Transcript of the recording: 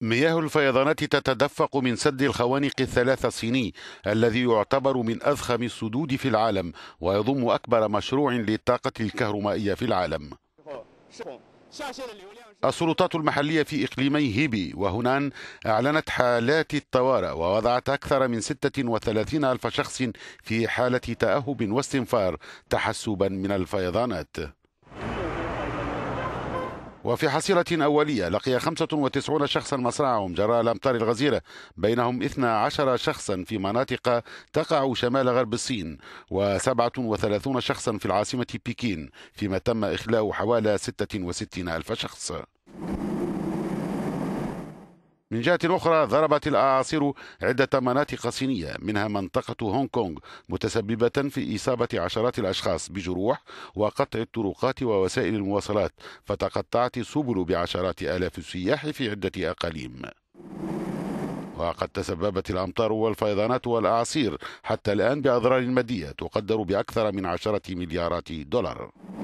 مياه الفيضانات تتدفق من سد الخوانق الثلاثة الصيني الذي يعتبر من أضخم السدود في العالم ويضم أكبر مشروع للطاقة الكهرومائية في العالم السلطات المحلية في إقليمي هيبي وهونان أعلنت حالات الطوارئ ووضعت أكثر من 36 ألف شخص في حالة تأهب واستنفار تحسبا من الفيضانات وفي حصيلة أولية لقي 95 شخصا مصرعهم جراء الأمطار الغزيرة بينهم 12 شخصا في مناطق تقع شمال غرب الصين و37 شخصا في العاصمة بكين فيما تم إخلاء حوالي 66 ألف شخص من جهة أخرى ضربت الأعاصير عدة مناطق صينية منها منطقة هونغ كونغ متسببة في إصابة عشرات الأشخاص بجروح وقطع الطرقات ووسائل المواصلات فتقطعت السبل بعشرات آلاف السياح في عدة أقاليم وقد تسببت الأمطار والفيضانات والأعاصير حتى الآن بأضرار مادية تقدر بأكثر من عشرة مليارات دولار